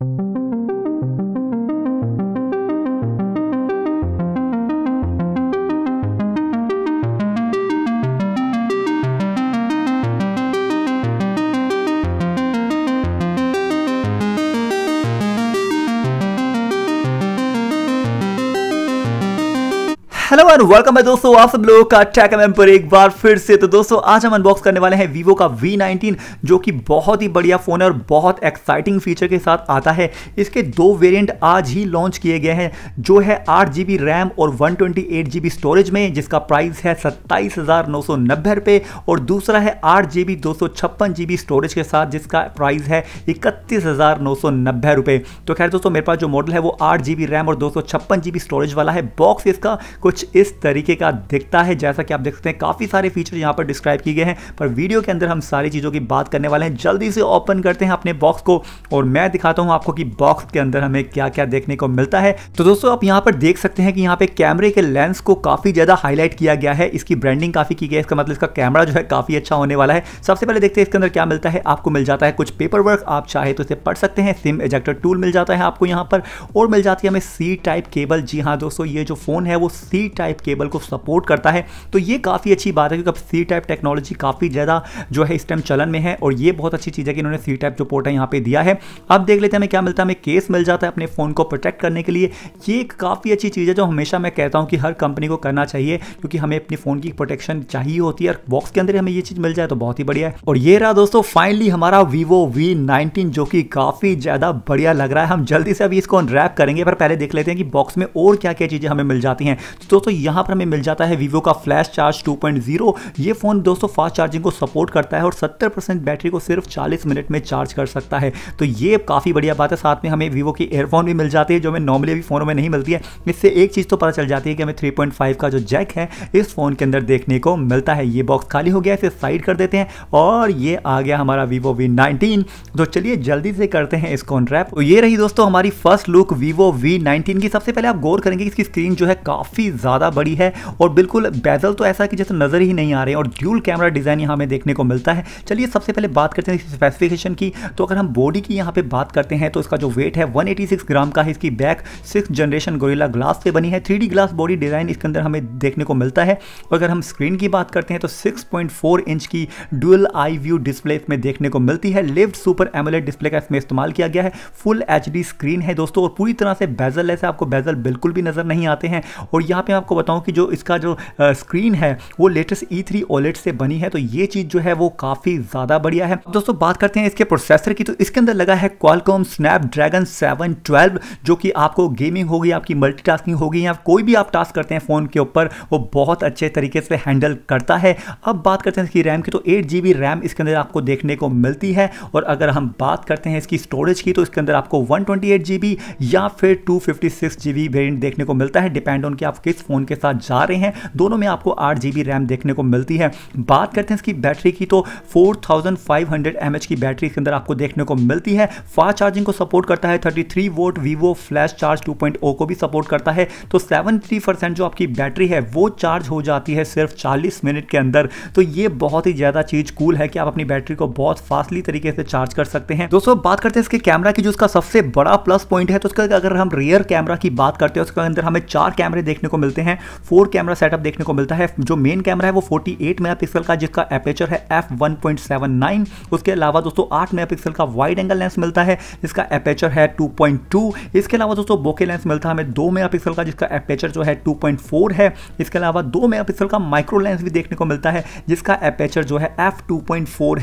thank you everyone welcome है दोस्तों आप सब लोगों का टेक एम पर एक बार फिर से तो दोस्तों आज हम अनबॉक्स करने वाले हैं वीवो का V19 जो कि बहुत ही बढ़िया फ़ोन है और बहुत एक्साइटिंग फीचर के साथ आता है इसके दो वेरिएंट आज ही लॉन्च किए गए हैं जो है आठ जी रैम और वन ट्वेंटी स्टोरेज में जिसका प्राइस है सत्ताईस हज़ार और दूसरा है आठ जी बी स्टोरेज के साथ जिसका प्राइस है इकतीस हज़ार तो खैर दोस्तों मेरे पास जो मॉडल है वो आठ रैम और दो स्टोरेज वाला है बॉक्स इसका कुछ इस इस तरीके का दिखता है जैसा कि आप देख सकते हैं काफ़ी सारे फीचर यहां पर डिस्क्राइब किए गए हैं पर वीडियो के अंदर हम सारी चीज़ों की बात करने वाले हैं जल्दी से ओपन करते हैं अपने बॉक्स को और मैं दिखाता हूं आपको कि बॉक्स के अंदर हमें क्या क्या देखने को मिलता है तो दोस्तों आप यहां पर देख सकते हैं कि यहां पर कैमरे के लेंस को काफ़ी ज़्यादा हाईलाइट किया गया है इसकी ब्रांडिंग काफ़ी की गई है इसका मतलब इसका कैमरा जो है काफ़ी अच्छा होने वाला है सबसे पहले देखते हैं इसके अंदर क्या मिलता है आपको मिल जाता है कुछ पेपर वर्क आप चाहे तो इसे पढ़ सकते हैं सिम एजेक्टर टूल मिल जाता है आपको यहां पर और मिल जाती है हमें सी टाइप केबल जी हाँ दोस्तों ये जो फ़ोन है वो सी टाइप टाइप केबल को सपोर्ट करता है तो ये काफ़ी अच्छी बात है क्योंकि अब सी टाइप टेक्नोलॉजी काफ़ी ज़्यादा जो है इस टाइम चलन में है और ये बहुत अच्छी चीज़ है कि इन्होंने सी टाइप जो पोर्ट है यहाँ पर दिया है अब देख लेते हैं हमें क्या मिलता है हमें केस मिल जाता है अपने फ़ोन को प्रोटेक्ट करने के लिए ये एक काफ़ी अच्छी चीज़ है जो हमेशा मैं कहता हूँ कि हर कंपनी को करना चाहिए क्योंकि हमें अपने फ़ोन की प्रोटेक्शन चाहिए होती है और बॉक्स के अंदर हमें ये चीज़ मिल जाए तो बहुत ही बढ़िया है और ये रहा दोस्तों फाइनली हमारा वीवो वी नाइनटीन जो कि काफ़ी ज़्यादा बढ़िया लग रहा है हम जल्दी से अभी इसको अनरैप करेंगे पर पहले देख लेते हैं कि बॉक्स में और क्या क्या चीज़ें हमें मिल जाती हैं तो दोस्तों यहाँ पर हमें मिल जाता है वीवो का फ्लैश चार्ज 2.0 ये फ़ोन दोस्तों फास्ट चार्जिंग को सपोर्ट करता है और 70 परसेंट बैटरी को सिर्फ 40 मिनट में चार्ज कर सकता है तो ये काफ़ी बढ़िया बात है साथ में हमें वीवो की एयरफोन भी मिल जाती है जो हमें नॉर्मली अभी फ़ोनों में नहीं मिलती है इससे एक चीज़ तो पता चल जाती है कि हमें थ्री का जो जैक है इस फ़ोन के अंदर देखने को मिलता है ये बॉक्स खाली हो गया इसे साइड कर देते हैं और ये आ गया हमारा वीवो वी नाइनटीन तो चलिए जल्दी से करते हैं इसको रैप तो ये रही दोस्तों हमारी first look Vivo V nineteen की सबसे पहले आप गौर करेंगे इसकी स्क्रीन जो है काफ़ी ज़्यादा बड़ी है और बिल्कुल बेजल तो ऐसा कि जैसे नज़र ही नहीं आ रहे और ड्यूल कैमरा डिज़ाइन यहाँ में देखने को मिलता है चलिए सबसे पहले बात करते हैं स्पेसिफिकेशन की तो अगर हम बॉडी की यहाँ पे बात करते हैं तो इसका जो वेट है 186 ग्राम का है इसकी back six generation Gorilla glass से बनी है थ्री ग्लास बॉडी डिज़ाइन इसके अंदर हमें देखने को मिलता है और अगर हम स्क्रीन की बात करते हैं तो सिक्स इंच की डुअल आई व्यू डिस्प्ले इसमें देखने को मिलती है लिफ्ट सुपर एमोलेट डिस्प्ले का इसमें इस्तेमाल किया गया है फुल एच स्क्रीन है दोस्तों और पूरी तरह से बेजल ऐसे आपको बेजल बिल्कुल भी नज़र नहीं आते हैं और यहाँ पे आपको बताऊं कि जो इसका जो स्क्रीन है वो लेटेस्ट ई थ्री से बनी है तो ये चीज़ जो है वो काफ़ी ज़्यादा बढ़िया है दोस्तों बात करते हैं इसके प्रोसेसर की तो इसके अंदर लगा है क्वालकॉम स्नैप ड्रैगन सेवन जो कि आपको गेमिंग होगी आपकी मल्टीटास्किंग होगी या कोई भी आप टास्क करते हैं फ़ोन के ऊपर वो बहुत अच्छे तरीके से हैंडल करता है अब बात करते हैं इसकी रैम की तो एट जी रैम इसके अंदर आपको देखने को मिलती है और अगर हम बात करते हैं इसकी स्टोरेज की तो इसके अंदर आपको वन या फिर टू फिफ्टी वेरिएंट देखने को मिलता है डिपेंड ऑन कि आप किस फ़ोन के के साथ जा रहे हैं दोनों में आपको आठ जी रैम देखने को मिलती है बात करते हैं इसकी बैटरी की तो फोर थाउजेंड फाइव हंड्रेड की बैटरी इसके अंदर आपको देखने को मिलती है फास्ट चार्जिंग को सपोर्ट करता है thirty three watt Vivo flash charge two point O को भी सपोर्ट करता है तो सेवन थ्री परसेंट जो आपकी बैटरी है वो चार्ज हो जाती है सिर्फ चालीस मिनट के अंदर तो ये बहुत ही ज़्यादा चीज़ कूल है कि आप अपनी बैटरी को बहुत फास्टली तरीके से चार्ज कर सकते हैं दोस्तों बात करते हैं इसके कैमरा की जो उसका सबसे बड़ा प्लस पॉइंट है तो उसका अगर हम रियर कैमरा की बात करते हैं उसके अंदर हमें चार कैमरे देखने को मिलते हैं फोर कैमरा सेटअप देखने को मिलता है जो मेन कैमरा है वो 48 मेगापिक्सल का जिसका एपेचर है एफ 1.79 उसके अलावा दोस्तों 8 मेगापिक्सल का वाइड एंगल लेंस मिलता है जिसका एपेचर है 2.2 इसके अलावा दोस्तों बोके लेंस मिलता है हमें 2 मेगापिक्सल का जिसका एपेचर जो है 2.4 है इसके अलावा 2 मेगापिक्सल का माइक्रो लेंस भी देखने को मिलता है जिसका एपेचर जो है एफ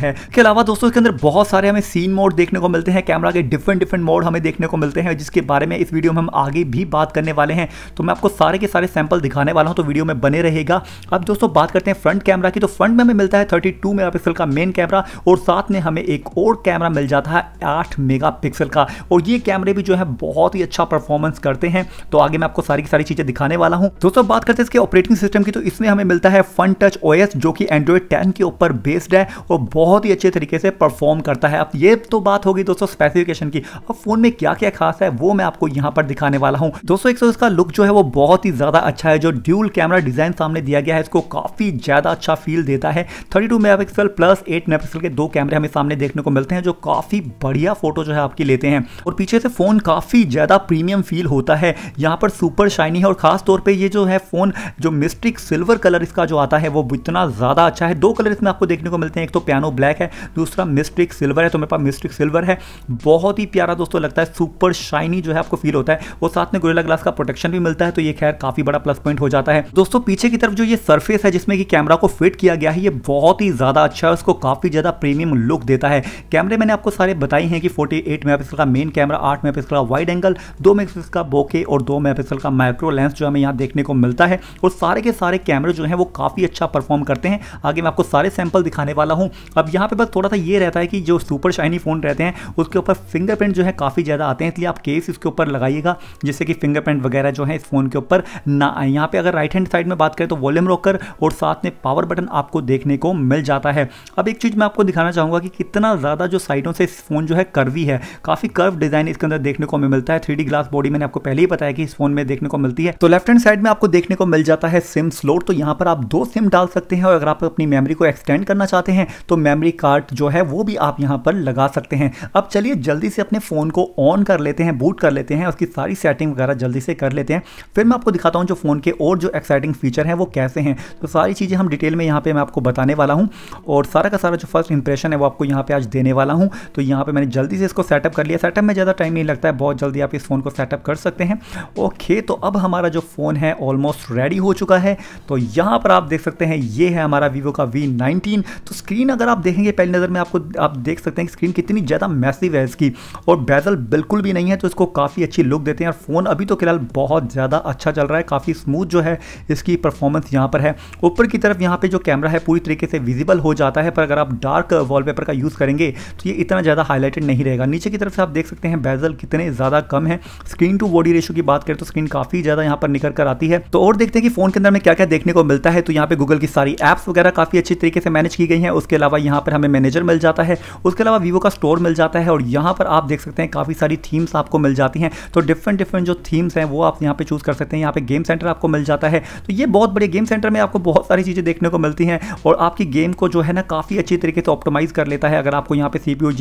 है इसके अलावा दोस्तों इसके अंदर बहुत सारे हमें सीन मोड देखने को मिलते हैं कैमरा के डिफरेंट डिफरेंट मोड हमें देखने को मिलते हैं जिसके बारे में इस वीडियो में हम आगे भी बात करने वाले हैं तो मैं आपको सारे के सारे सैंपल दिखा दिखाने वाला हूँ तो वीडियो में बने रहेगा अब दोस्तों बात करते हैं फ्रंट कैमरा की तो फ्रंट में हमें मिलता है थर्टी टू का मेन कैमरा और साथ में हमें एक और कैमरा मिल जाता है आठ मेगा का और ये कैमरे भी जो है बहुत ही अच्छा परफॉर्मेंस करते हैं तो आगे मैं आपको सारी की सारी चीज़ें दिखाने वाला हूँ दोस्तों बात करते हैं इसके ऑपरेटिंग सिस्टम की तो इसमें हमें मिलता है फन टच ओ जो कि एंड्रॉयड टेन के ऊपर बेस्ड है और बहुत ही अच्छे तरीके से परफॉर्म करता है अब ये तो बात होगी दोस्तों स्पेसिफिकेशन की अब फोन में क्या क्या खास है वो मैं आपको यहाँ पर दिखाने वाला हूँ दोस्तों एक तो इसका लुक जो है वो बहुत ही ज्यादा अच्छा है है जो ड्यूल कैमरा डिज़ाइन सामने दिया गया है इसको काफ़ी ज़्यादा अच्छा फील देता है 32 मेगापिक्सल प्लस एट मेगापिक्सल के दो कैमरे हमें सामने देखने को मिलते हैं जो काफ़ी बढ़िया फोटो जो है आपकी लेते हैं और पीछे से फ़ोन काफ़ी ज़्यादा प्रीमियम फील होता है यहाँ पर सुपर शाइनी है और ख़ास तौर पर ये जो है फ़ोन जो मिस्टिक सिल्वर कलर इसका जो आता है वो इतना ज़्यादा अच्छा है दो कलर इसमें आपको देखने को मिलते हैं एक तो पियानो ब्लैक है दूसरा मिस्टिक सिल्वर है तो मेरे पास मिस्टिक सिल्वर है बहुत ही प्यारा दोस्तों लगता है सुपर शाइनी जो है आपको फील होता है और साथ में गोरेला ग्लास का प्रोटेक्शन भी मिलता है तो ये खैर काफ़ी बड़ा प्लस पॉइंट हो जाता है दोस्तों पीछे की तरफ जो ये सरफेस है जिसमें कि कैमरा को फिट किया गया है ये बहुत ही ज़्यादा अच्छा है उसको काफ़ी ज़्यादा प्रीमियम लुक देता है कैमरे मैंने आपको सारे बताए हैं कि 48 मेगापिक्सल का मेन कैमरा 8 मेगापिक्सल का वाइड एंगल 2 मेगापिक्सल का बोके और 2 मेगापिक्सल का माइक्रो लेंस जो हमें यहाँ देखने को मिलता है और सारे के सारे कैमरे जो है वो काफ़ी अच्छा परफॉर्म करते हैं आगे मैं आपको सारे सैंपल दिखाने वाला हूँ अब यहाँ पे बस थोड़ा सा ये रहता है कि जो सुपर शाइनी फ़ोन रहते हैं उसके ऊपर फिंगरप्रिंट जो है काफ़ी ज़्यादा आते हैं इसलिए आप केस इसके ऊपर लगाइएगा जिससे कि फिंगरप्रिंट वगैरह जो है इस फ़ोन के ऊपर ना आए यहाँ पे अगर राइट हैंड साइड में बात करें तो वॉल्यूम रोकर और साथ में पावर बटन आपको देखने को मिल जाता है अब एक चीज़ मैं आपको दिखाना चाहूँगा कि कितना ज़्यादा जो साइडों से फ़ोन जो है कर्वी है काफ़ी कर्व डिज़ाइन इसके अंदर देखने को हमें मिलता है थ्री ग्लास बॉडी मैंने आपको पहले ही बताया कि इस फोन में देखने को मिलती है तो लेफ्ट हैंड साइड में आपको देखने को मिल जाता है सिम स्लोट तो यहाँ पर आप दो सिम डाल सकते हैं और अगर आप अपनी मेमरी को एक्सटेंड करना चाहते हैं तो मेमरी कार्ड जो है वो भी आप यहाँ पर लगा सकते हैं अब चलिए जल्दी से अपने फ़ोन को ऑन कर लेते हैं बूट कर लेते हैं उसकी सारी सेटिंग वगैरह जल्दी से कर लेते हैं फिर मैं आपको दिखाता हूँ जो फ़ोन उनके और जो एक्साइटिंग फीचर हैं वो कैसे हैं तो सारी चीज़ें हम डिटेल में यहाँ पे मैं आपको बताने वाला हूँ और सारा का सारा जो फर्स्ट इंप्रेशन है वो आपको यहाँ पे आज देने वाला हूँ तो यहाँ पे मैंने जल्दी से इसको सेटअप कर लिया सेटअप में ज़्यादा टाइम नहीं लगता है बहुत जल्दी आप इस फ़ोन को सेटअप कर सकते हैं ओके तो अब हमारा जो फ़ोन है ऑलमोस्ट रेडी हो चुका है तो यहाँ पर आप देख सकते हैं ये है हमारा वीवो का वी नाइनटीन तो स्क्रीन अगर आप देखेंगे पहली नज़र में आपको आप देख सकते हैं कि स्क्रीन कितनी ज़्यादा मैसिव है इसकी और बेजल बिल्कुल भी नहीं है तो इसको काफ़ी अच्छी लुक देते हैं और फ़ोन अभी तो फिलहाल बहुत ज़्यादा अच्छा चल रहा है काफ़ी स्मूथ स्मूथ जो है इसकी परफॉर्मेंस यहाँ पर है ऊपर की तरफ यहाँ पे जो कैमरा है पूरी तरीके से विजिबल हो जाता है पर अगर आप डार्क वॉलपेपर का यूज़ करेंगे तो ये इतना ज़्यादा हाईलाइटेड नहीं रहेगा नीचे की तरफ से आप देख सकते हैं बेजल कितने ज़्यादा कम है स्क्रीन टू बॉडी रेशो की बात करें तो स्क्रीन काफ़ी ज़्यादा यहाँ पर निकल कर आती है तो और देखते हैं कि फ़ोन के अंदर में क्या क्या देखने को मिलता है तो यहाँ पे गूगल की सारी एप्स वगैरह काफ़ी अच्छी तरीके से मैनेज की गई हैं उसके अलावा यहाँ पर हमें मैनेजर मिल जाता है उसके अलावा वीवो का स्टोर मिल जाता है और यहाँ पर आप देख सकते हैं काफ़ी सारी थीम्स आपको मिल जाती हैं तो डिफरेंट डिफरेंट जो थीम्स हैं वो आप यहाँ पे चूज़ कर सकते हैं यहाँ पे गेम सेंटर आपको आपको मिल जाता है तो ये बहुत बड़े गेम सेंटर में आपको बहुत सारी चीज़ें देखने को मिलती हैं और आपकी गेम को जो है ना काफ़ी अच्छी तरीके से ऑप्टोमाइज कर लेता है अगर आपको यहाँ पे सी पी ओ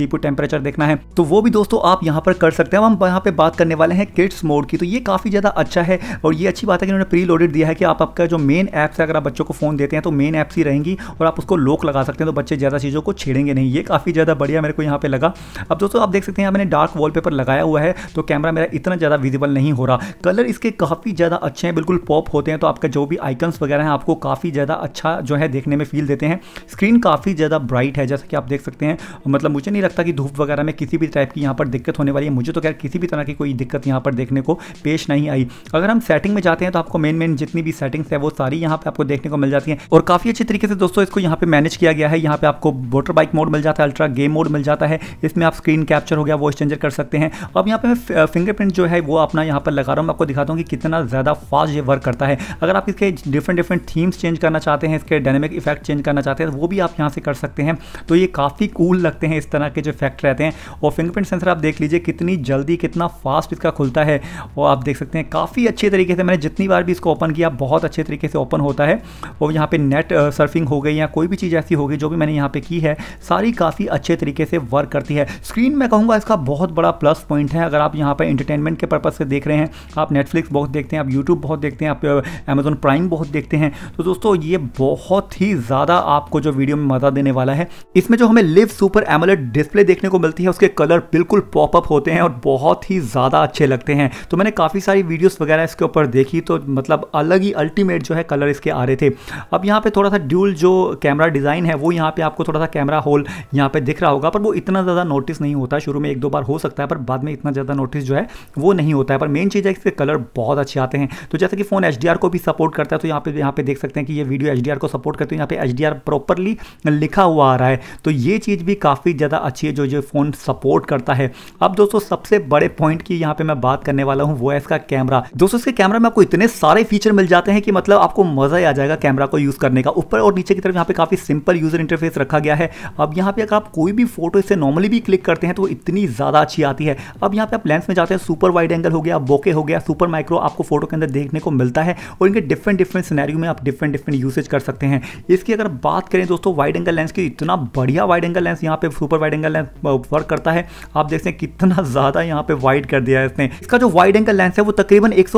देखना है तो वो भी दोस्तों आप यहाँ पर कर सकते हैं हम यहाँ पर बात करने वाले हैं किड्स मोड की तो ये काफ़ी ज़्यादा अच्छा है और ये अच्छी बात है कि उन्होंने प्री लोडेड दिया है कि आप आपका जो मेन ऐप्स है अगर आप बच्चों को फ़ोन देते हैं तो मेन ऐप्स ही रहेंगी और आप उसको लोक लगा सकते हैं तो बच्चे ज़्यादा चीज़ों को छेड़ेंगे नहीं ये काफ़ी ज़्यादा बढ़िया मेरे को यहाँ पर लगा अब दोस्तों आप देख सकते हैं मैंने डार्क वॉलपेपर लगाया हुआ है तो कैमरा मेरा इतना ज़्यादा विजिबल नहीं हो रहा कलर इसके काफ़ी ज़्यादा अच्छे हैं बिल्कुल पॉप होते हैं तो आपका जो भी आइकन्स वगैरह हैं आपको काफ़ी ज़्यादा अच्छा जो है देखने में फील देते हैं स्क्रीन काफ़ी ज़्यादा ब्राइट है जैसा कि आप देख सकते हैं मतलब मुझे नहीं लगता कि धूप वगैरह में किसी भी टाइप की यहाँ पर दिक्कत होने वाली है मुझे तो खैर किसी भी तरह की कोई दिक्कत यहाँ पर देखने को पेश नहीं आई अगर हम सेटिंग में जाते हैं तो आपको मेन मेन जितनी भी सेटिंग्स है वो सारी यहाँ पर आपको देखने को मिल जाती है और काफ़ी अच्छी तरीके से दोस्तों इसको यहाँ पर मैनेज किया गया है यहाँ पर आपको वोटर बाइक मोड मिल जाता है अल्ट्रा गेम मोड मिल जाता है इसमें आप स्क्रीन कैप्चर हो गया वॉइस चेंजर कर सकते हैं अब यहाँ पर मैं फिंगरप्रिंट जो है वो अपना यहाँ पर लगा रहा हूँ आपको दिखाता हूँ कि कितना ज़्यादा फास्ट ये वर्क करता है अगर आप इसके डिफरेंट डिफरेंट थीम्स चेंज करना चाहते हैं इसके डायनेमिक इफेक्ट चेंज करना चाहते हैं तो वो भी आप यहाँ से कर सकते हैं तो ये काफ़ी कूल लगते हैं इस तरह के जो इफेक्ट रहते हैं और फिंगरप्रिंट सेंसर आप देख लीजिए कितनी जल्दी कितना फास्ट इसका खुलता है और आप देख सकते हैं काफ़ी अच्छे तरीके से मैंने जितनी बार भी इसको ओपन किया बहुत अच्छे तरीके से ओपन होता है और यहाँ पर नेट सर्फिंग हो गई या कोई भी चीज़ ऐसी होगी जो भी मैंने यहाँ पर की है सारी काफ़ी अच्छे तरीके से वर्क करती है स्क्रीन मैं कहूँगा इसका बहुत बड़ा प्लस पॉइंट है अगर आप यहाँ पर इंटरटेनमेंट के पर्पज़ से देख रहे हैं आप नेटफ्लिक्स बहुत देखते हैं आप यूट्यूब बहुत देखते हैं देखते हैं आप अमेज़ोन प्राइम बहुत देखते हैं तो दोस्तों ये बहुत ही ज़्यादा आपको जो वीडियो में मज़ा देने वाला है इसमें जो हमें लिव सुपर एमोलेट डिस्प्ले देखने को मिलती है उसके कलर बिल्कुल पॉपअप होते हैं और बहुत ही ज़्यादा अच्छे लगते हैं तो मैंने काफ़ी सारी वीडियोज़ वगैरह इसके ऊपर देखी तो मतलब अलग ही अल्टीमेट जो है कलर इसके आ रहे थे अब यहाँ पर थोड़ा सा ड्यूल जो कैमरा डिज़ाइन है वो यहाँ पर आपको थोड़ा सा कैमरा होल यहाँ पर दिख रहा होगा पर वो इतना ज़्यादा नोटिस नहीं होता शुरू में एक दो बार हो सकता है पर बाद में इतना ज़्यादा नोटिस जो है वो नहीं होता है पर मेन चीज़ है इसके कलर बहुत अच्छे आते हैं तो जैसे कि फ़ोन एच को भी सपोर्ट करता है तो यहाँ पे यहाँ पे देख सकते हैं कि ये वीडियो एच को सपोर्ट करते हैं यहाँ पे एच प्रॉपरली लिखा हुआ आ रहा है तो ये चीज़ भी काफ़ी ज़्यादा अच्छी है जो जो फ़ोन सपोर्ट करता है अब दोस्तों सबसे बड़े पॉइंट की यहाँ पे मैं बात करने वाला हूँ वो है इसका कैमरा दोस्तों इसके कैमरा में आपको इतने सारे फीचर मिल जाते हैं कि मतलब आपको मज़ा ही आ जाएगा कैमरा को यूज़ करने का ऊपर और नीचे की तरफ यहाँ पे काफ़ी सिंपल यूज़र इंटरफेस रखा गया है अब यहाँ पे अगर आप कोई भी फोटो इसे नॉर्मली भी क्लिक करते हैं तो इतनी ज़्यादा अच्छी आती है अब यहाँ पे आप लेंस में जाते हैं सुपर वाइड एंगल हो गया बोके हो गया सुपर माइक्रो आपको फोटो के अंदर देखने को मिलता है और इनके डिफरेंट डिफरेंट सिनेरियो में आप डिफरेंट डिफरेंट यूसेज कर सकते हैं इसकी अगर बात करें दोस्तों वाइड एंगल लेंस की इतना बढ़िया वाइड एंगल लेंस यहाँ पे super wide angle lens work करता है आप देखते हैं कितना ज़्यादा यहाँ पे वाइड कर दिया है इसने इसका जो वाइड एंगल लेंस है वो तकरीबन एक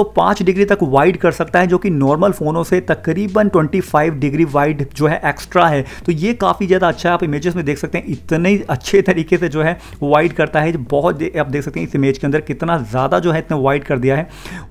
डिग्री तक वाइड कर सकता है जो कि नॉर्मल फ़ोनों से तकरीबन ट्वेंटी डिग्री वाइड जो है एक्स्ट्रा है तो ये काफ़ी ज़्यादा अच्छा है आप इमेजेस में देख सकते हैं इतने अच्छे तरीके से जो है वाइड करता है बहुत आप देख सकते हैं इस इमेज के अंदर कितना ज़्यादा जो है इतना वाइड कर दिया है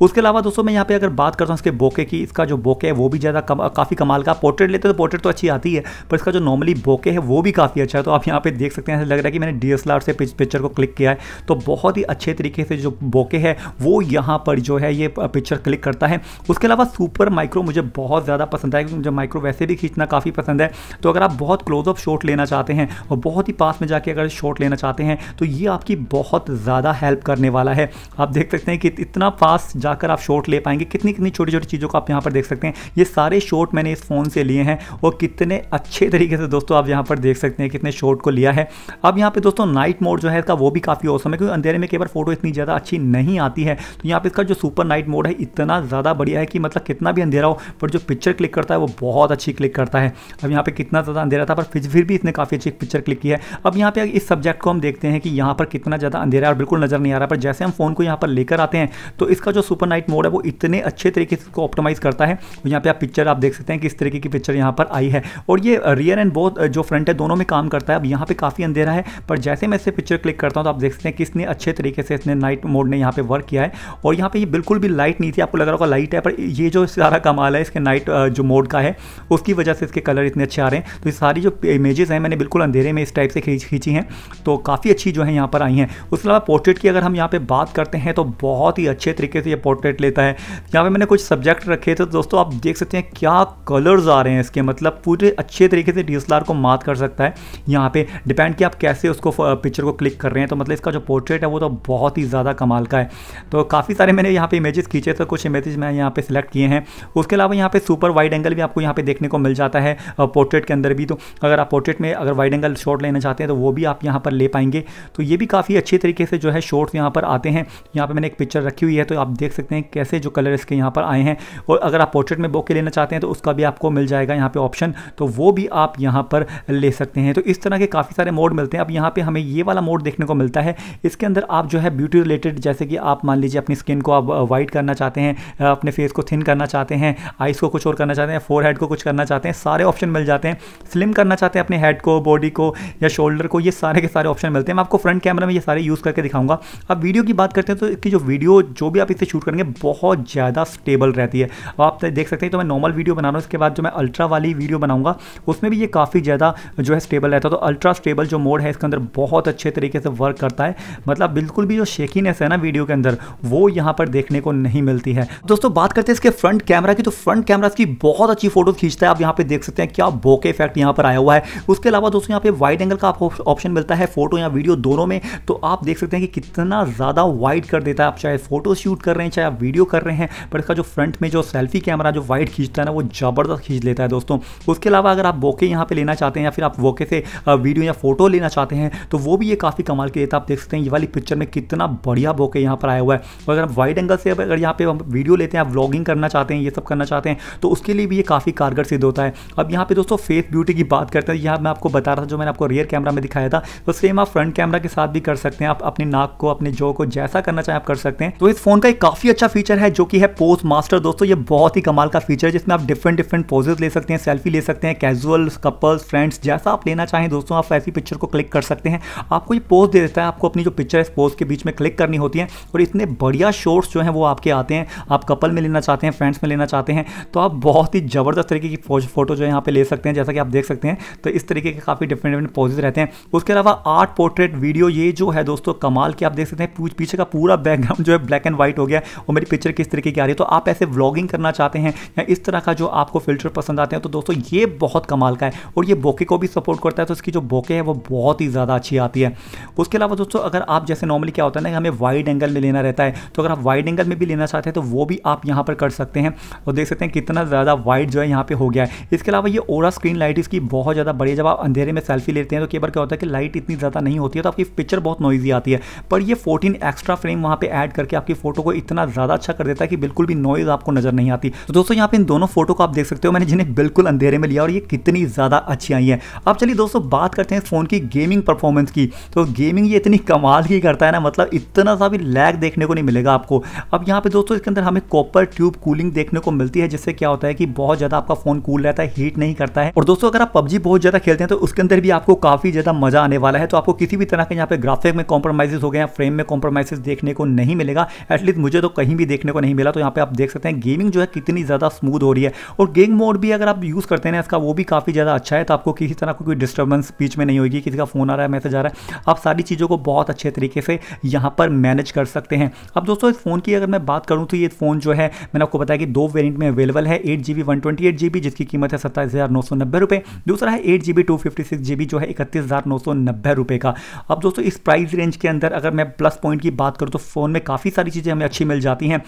उसके अलावा दोस्तों मैं यहाँ पे अगर बात करता हूँ इसके बोके की इसका जो बोके है वो भी ज़्यादा कम, काफ़ी कमाल का पोर्ट्रेट लेते तो पोर्ट्रेट तो अच्छी आती है पर इसका जो नॉर्मली बोके है वो भी काफ़ी अच्छा है तो आप यहाँ पे देख सकते हैं ऐसा लग रहा है कि मैंने डी से पिक्चर को क्लिक किया है तो बहुत ही अच्छे तरीके से जो बोके है वो यहाँ पर जो है ये पिक्चर क्लिक करता है उसके अलावा सुपर माइक्रो मुझे बहुत ज़्यादा पसंद आया क्योंकि मुझे माइक्रो वैसे भी खींचना काफ़ी पसंद है तो अगर आप बहुत क्लोजअप शॉट लेना चाहते हैं और बहुत ही पास में जाके अगर शॉट लेना चाहते हैं तो ये आपकी बहुत ज़्यादा हेल्प करने वाला है आप देख सकते हैं कि इतना पास जाकर आप शॉट ले पाएंगे कितनी कितनी छोटी छोटी चीज़ों को आप यहाँ पर देख सकते हैं ये सारे शॉट मैंने इस फ़ोन से लिए हैं और कितने अच्छे तरीके से दोस्तों आप यहाँ पर देख सकते हैं कितने शॉट को लिया है अब यहाँ पे दोस्तों नाइट मोड जो है इसका वो भी काफ़ी औसम है क्योंकि अंधेरे में कई बार फोटो इतनी ज़्यादा अच्छी नहीं आती है तो यहाँ पर इसका जो सुपर नाइट मोड है इतना ज़्यादा बढ़िया है कि मतलब कितना भी अंधेरा हो पर जो पिक्चर क्लिक करता है वो बहुत अच्छी क्लिक करता है अब यहाँ पर कितना ज़्यादा अंधेरा था पर फिर भी इसने काफ़ी अच्छी पिक्चर क्लिक की है अब यहाँ पर इस सब्जेक्ट को हम देखते हैं कि यहाँ पर कितना ज़्यादा अंधेरा और बिल्कुल नज़र नहीं आ रहा पर जैसे हम फ़ोन को यहाँ पर लेकर आते हैं तो इसका जो सुपर नाइट मोड है वो इतने अच्छे तरीके तरीके से इसको ऑप्टोमाइज़ करता है यहाँ पे आप पिक्चर आप देख सकते हैं किस तरीके की पिक्चर यहाँ पर आई है और ये रियर एंड बोथ जो फ्रंट है दोनों में काम करता है अब यहाँ पे काफ़ी अंधेरा है पर जैसे मैं इसे पिक्चर क्लिक करता हूँ तो आप देख सकते हैं किसने अच्छे तरीके से इसने नाइट मोड ने यहाँ पर वर्क किया है और यहाँ पर ये बिल्कुल भी लाइट नहीं थी आपको लग रहा होगा लाइट है पर ये जो सारा कमाल है इसके नाइट जो मोड का है उसकी वजह से इसके कलर इतने अच्छे आ रहे हैं तो ये सारी जो इमेजेस हैं मैंने बिल्कुल अंधेरे में इस टाइप से खींच खींची हैं तो काफ़ी अच्छी जो है यहाँ पर आई हैं उसके अलावा पोर्ट्रेट की अगर हम यहाँ पर बात करते हैं तो बहुत ही अच्छे तरीके से ये पोर्ट्रेट लेता है यहाँ पर मैंने कुछ सब्जेक्ट रखे थे तो दोस्तों आप देख सकते हैं क्या कलर्स आ रहे हैं इसके मतलब पूरे अच्छे तरीके से डी को मात कर सकता है यहाँ पे डिपेंड कि आप कैसे उसको पिक्चर को क्लिक कर रहे हैं तो मतलब इसका जो पोर्ट्रेट है वो तो बहुत ही ज़्यादा कमाल का है तो काफ़ी सारे मैंने यहाँ पे इमेजेस खींचे थे कुछ इमेजेस मैं यहाँ पे सिलेक्ट किए हैं उसके अलावा यहाँ पे सुपर वाइड एंगल भी आपको यहाँ पे देखने को मिल जाता है पोर्ट्रेट के अंदर भी तो अगर आप पोर्ट्रेट में अगर वाइड एंगल शॉट लेना चाहते हैं तो वो भी आप यहाँ पर ले पाएंगे तो ये भी काफ़ी अच्छे तरीके से जो है शॉर्ट्स यहाँ पर आते हैं यहाँ पर मैंने एक पिक्चर रखी हुई है तो आप देख सकते हैं कैसे जो कलर इसके यहाँ पर पर आए हैं और अगर आप पोर्ट्रेट में बोके लेना चाहते हैं तो उसका भी आपको मिल जाएगा यहाँ पे ऑप्शन तो वो भी आप यहाँ पर ले सकते हैं तो इस तरह के काफ़ी सारे मोड मिलते हैं अब यहाँ पे हमें ये वाला मोड देखने को मिलता है इसके अंदर आप जो है ब्यूटी रिलेटेड जैसे कि आप मान लीजिए अपनी स्किन को आप वाइट करना चाहते हैं अपने फेस को थिन करना चाहते हैं आइस को कुछ और करना चाहते हैं फोर को कुछ करना चाहते हैं सारे ऑप्शन मिल जाते हैं स्लिम करना चाहते हैं अपने हेड को बॉडी को या शोल्डर को ये सारे के सारे ऑप्शन मिलते हैं मैं आपको फ्रंट कैमरा में ये सारे यूज़ करके दिखाऊंगा अब वीडियो की बात करते हैं तो इसकी जो वीडियो जो भी आप इसे शूट करेंगे बहुत ज़्यादा स्टेबल स्टेबल रहती है अब आप तो देख सकते हैं तो मैं नॉर्मल वीडियो बना रहा हूँ इसके बाद जो मैं अल्ट्रा वाली वीडियो बनाऊंगा उसमें भी ये काफ़ी ज़्यादा जो है स्टेबल रहता है तो अल्ट्रा स्टेबल जो मोड है इसके अंदर बहुत अच्छे तरीके से वर्क करता है मतलब बिल्कुल भी जो शेकीनेस है ना वीडियो के अंदर वो यहाँ पर देखने को नहीं मिलती है दोस्तों बात करते हैं इसके फ्रंट कैमरा की तो फ्रंट कैमरा इसकी बहुत अच्छी फोटो खींचता है आप यहाँ पर देख सकते हैं क्या बोके इफेक्ट यहाँ पर आया हुआ है उसके अलावा दोस्तों यहाँ पे वाइड एंगल का आपको ऑप्शन मिलता है फोटो या वीडियो दोनों में तो आप देख सकते हैं कि कितना ज़्यादा वाइड कर देता है आप चाहे फोटो शूट कर रहे हैं चाहे आप वीडियो कर रहे हैं पर आपका जो फ्रंट में जो सेल्फी कैमरा जो वाइड खींचता है ना वो ज़बरदस्त खींच लेता है दोस्तों उसके अलावा अगर आप वोके यहाँ पे लेना चाहते हैं या फिर आप वोके से वीडियो या फोटो लेना चाहते हैं तो वो भी ये काफ़ी कमाल के देता आप देख सकते हैं ये वाली पिक्चर में कितना बढ़िया बोके यहाँ पर आया हुआ है और अगर आप वाइड एंगल से अगर यहाँ पे वीडियो लेते हैं आप व्लॉगिंग करना चाहते हैं ये सब करना चाहते हैं तो उसके लिए भी ये काफ़ी कारगर सिद्ध होता है अब यहाँ पर दोस्तों फेस ब्यूटी की बात करते हैं यहाँ मैं आपको बता रहा था जो मैंने आपको रियर कैमरा में दिखाया था तो सेम आप फ्रंट कैमरा के साथ भी कर सकते हैं आप अपने नाक को अपने जो को जैसा करना चाहें आप कर सकते हैं तो इस फोन का एक काफ़ी अच्छा फीचर है जो कि है पोस्ट पोज मास्टर दोस्तों ये बहुत ही कमाल का फीचर है जिसमें आप डिफरेंट डिफरेंट पोजेज ले सकते हैं सेल्फी ले सकते हैं कैजुअल कपल्स फ्रेंड्स जैसा आप लेना चाहें दोस्तों आप ऐसी पिक्चर को क्लिक कर सकते हैं आपको ये पोज दे देता है आपको अपनी जो पिक्चर है पोज के बीच में क्लिक करनी होती है और इतने बढ़िया शॉर्ट्स जो हैं वो आपके आते हैं आप कपल में लेना चाहते हैं फ्रेंड्स में लेना चाहते हैं तो आप बहुत ही ज़बरदस्त तरीके की फोटो जो है यहाँ पे ले सकते हैं जैसा कि आप देख सकते हैं तो इस तरीके के काफ़ी डिफरेंट डिफरेंट पोजेज रहते हैं उसके अलावा आर्ट पोर्ट्रेट वीडियो ये जो है दोस्तों कमाल के आप देख सकते हैं पीछे का पूरा बैकग्राउंड जो है ब्लैक एंड व्हाइट हो गया और मेरी पिक्चर किस तरीके की आ रही है तो आप ऐसे व्लॉगिंग करना चाहते हैं या इस तरह का जो आपको फिल्टर पसंद आते हैं तो दोस्तों ये बहुत कमाल का है और ये बोके को भी सपोर्ट करता है तो इसकी जो बोके है वो बहुत ही ज़्यादा अच्छी आती है उसके अलावा दोस्तों अगर आप जैसे नॉर्मली क्या होता है ना हमें वाइड एंगल में लेना रहता है तो अगर आप वाइड एंगल में भी लेना चाहते हैं तो वो भी आप यहाँ पर कर सकते हैं और देख सकते हैं कितना ज़्यादा वाइड जो है यहाँ पर हो गया है इसके अलावा ये ओरा स्क्रीन लाइट इसकी बहुत ज़्यादा बड़ी जब आप अंधेरे में सेल्फी लेते हैं तो कई बार क्या होता है कि लाइट इतनी ज़्यादा नहीं होती है तो आपकी पिक्चर बहुत नॉइजी आती है पर ये 14 एक्स्ट्रा फ्रेम वहाँ पे ऐड करके आपकी फोटो को इतना ज़्यादा अच्छा कर देता है कि बिल्कुल भी नॉइज़ आपको नज़र नहीं आती तो दोस्तों यहाँ पे इन दोनों फोटो को आप देख सकते हो मैंने जिन्हें बिल्कुल अंधेरे में लिया और ये कितनी ज़्यादा अच्छी आई है अब चलिए दोस्तों बात करते हैं फ़ोन की गेमिंग परफॉर्मेंस की तो गेमिंग ये इतनी कमाल की करता है ना मतलब इतना सा भी लैग देखने को नहीं मिलेगा आपको अब यहाँ पे दोस्तों इसके अंदर हमें कॉपर ट्यूब कूलिंग देखने को मिलती है जिससे क्या होता है कि बहुत ज़्यादा आपका फ़ोन कूल रहता है हीट नहीं करता है और दोस्तों अगर आप पबजी बहुत ज़्यादा खेलते हैं तो उसके अंदर भी आपको काफ़ी ज़्यादा मज़ा आने वाला है तो आपको किसी भी तरह के यहाँ पे ग्राफिक में कॉम्प्रोमाइजेस हो गए फ्रेम में कॉम्प्रोमाइजेस देखने को नहीं मिलेगा एटलीस्ट मुझे तो कहीं भी देखने को नहीं मिला तो यहाँ पे आप देख सकते हैं गेमिंग जो है कितनी ज़्यादा स्मूथ हो रही है और गेम मोड भी अगर आप यूज़ करते हैं इसका वो भी काफ़ी ज़्यादा अच्छा है तो आपको किसी तरह कोई डिस्टर्बेंस बीच में नहीं होगी किसी का फ़ोन आ रहा है मैसेज आ रहा है आप सारी चीज़ों को बहुत अच्छे तरीके से यहाँ पर मैनेज कर सकते हैं अब दोस्तों इस फ़ोन की अगर मैं बात करूँ तो ये फ़ोन जो है मैंने आपको बताया कि दो वेरियंट में अवेलेबल है eight G B one twenty eight G B जिसकी कीमत है सत्ताईस हज़ार नौ सौ नब्बे दूसरा है eight G B two fifty six G B जो है इकतीस हज़ार नौ सौ नब्बे रुपए का अब दोस्तों इस प्राइस रेंज के अंदर अगर मैं प्लस पॉइंट की बात करूँ तो फ़ोन में काफ़ी सारी चीज़ें हमें अच्छी मिल जाती हैं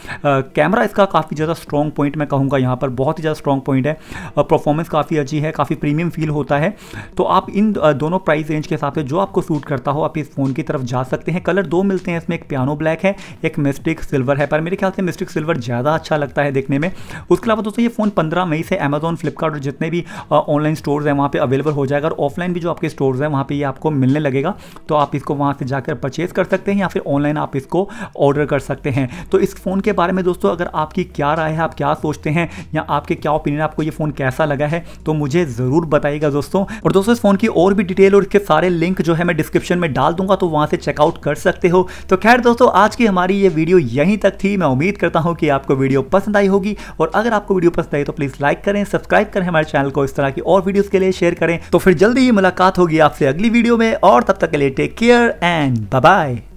कैमरा का काफ़ी ज़्यादा स्ट्रॉन्ग पॉइंट मैं कहूँगा यहाँ पर बहुत ही ज़्यादा स्ट्रॉन्ग पॉइंट है परफॉर्मेंस काफ़ी अच्छी है काफ़ी प्रीमियम फील होता है तो आप इन दोनों प्राइस रेंज के हिसाब से जो आपको सूट करता हो आप इस फ़ोन की तरफ जा सकते हैं कलर दो मिलते हैं इसमें एक पियानो ब्लैक है एक मिस्टिक सिल्वर है पर मेरे ख्याल से मिस्टिक सिल्वर ज़्यादा अच्छा लगता है देखने में उसके अलावा दोस्तों ये फ़ोन पंद्रह मई से अमेजोन फ्लिपकार्ट और जितने भी ऑनलाइन स्टोर्स हैं वहाँ पर अवेलेबल हो जाएगा और ऑफलाइन भी जो आपके स्टोर्स हैं वहाँ पर ये आपको मिलने लगेगा तो आप इसको वहाँ से जाकर परचेज़ कर सकते हैं या फिर ऑनलाइन आप इसको ऑर्डर कर सकते हैं तो इस फ़ोन के बारे में दोस्तों अगर आप आपकी क्या राय है आप क्या सोचते हैं या आपके क्या ओपिनियन आपको ये फ़ोन कैसा लगा है तो मुझे ज़रूर बताइएगा दोस्तों और दोस्तों इस फ़ोन की और भी डिटेल और इसके सारे लिंक जो है मैं डिस्क्रिप्शन में डाल दूंगा तो वहाँ से चेकआउट कर सकते हो तो खैर दोस्तों आज की हमारी ये वीडियो यहीं तक थी मैं उम्मीद करता हूँ कि आपको वीडियो पसंद आई होगी और अगर आपको वीडियो पसंद आई तो प्लीज़ लाइक करें सब्सक्राइब करें हमारे चैनल को इस तरह की और वीडियोज़ के लिए शेयर करें तो फिर जल्दी ही मुलाकात होगी आपसे अगली वीडियो में और तब तक के लिए टेक केयर एंड बाय